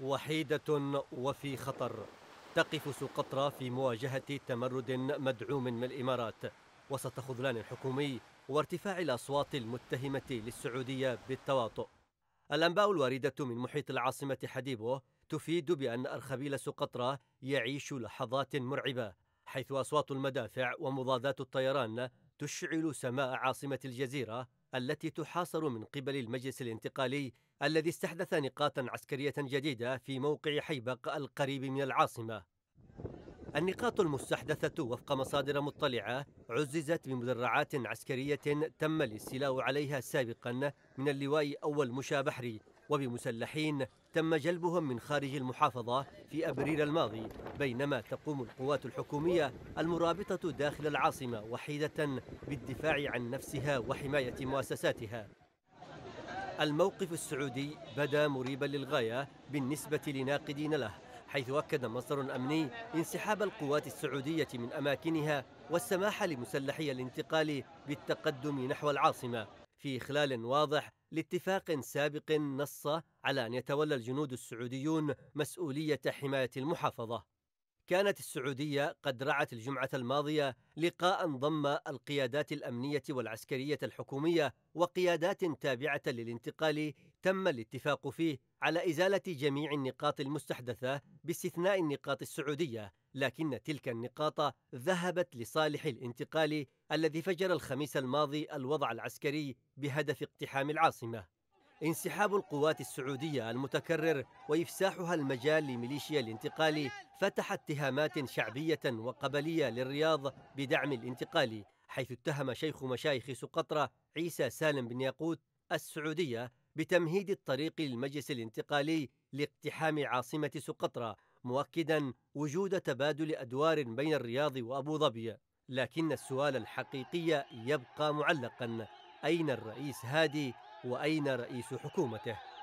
وحيدة وفي خطر تقف سقطرى في مواجهة تمرد مدعوم من الإمارات وسط خذلان حكومي وارتفاع الأصوات المتهمة للسعودية بالتواطؤ الأنباء الواردة من محيط العاصمة حديبو تفيد بأن أرخبيل سقطرى يعيش لحظات مرعبة حيث أصوات المدافع ومضادات الطيران تشعل سماء عاصمة الجزيرة التي تحاصر من قبل المجلس الانتقالي الذي استحدث نقاطا عسكرية جديدة في موقع حيبق القريب من العاصمة النقاط المستحدثة وفق مصادر مطلعة عززت بمدرعات عسكرية تم الاستيلاء عليها سابقا من اللواء أول مشا بحري وبمسلحين تم جلبهم من خارج المحافظة في أبريل الماضي بينما تقوم القوات الحكومية المرابطة داخل العاصمة وحيدة بالدفاع عن نفسها وحماية مؤسساتها الموقف السعودي بدا مريبا للغاية بالنسبة لناقدين له حيث أكد مصدر أمني انسحاب القوات السعودية من أماكنها والسماح لمسلحي الانتقال بالتقدم نحو العاصمة في خلال واضح لاتفاق سابق نص على أن يتولى الجنود السعوديون مسؤولية حماية المحافظة. كانت السعودية قد رعت الجمعة الماضية لقاء ضم القيادات الأمنية والعسكرية الحكومية وقيادات تابعة للانتقال تم الاتفاق فيه على إزالة جميع النقاط المستحدثة باستثناء النقاط السعودية لكن تلك النقاط ذهبت لصالح الانتقال الذي فجر الخميس الماضي الوضع العسكري بهدف اقتحام العاصمة انسحاب القوات السعودية المتكرر وإفساحها المجال لميليشيا الانتقالي فتح اتهامات شعبية وقبلية للرياض بدعم الانتقالي حيث اتهم شيخ مشايخ سقطرة عيسى سالم بن ياقوت السعودية بتمهيد الطريق للمجلس الانتقالي لاقتحام عاصمة سقطرى مؤكدا وجود تبادل أدوار بين الرياض وأبو ظبي لكن السؤال الحقيقي يبقى معلقا أين الرئيس هادي وأين رئيس حكومته؟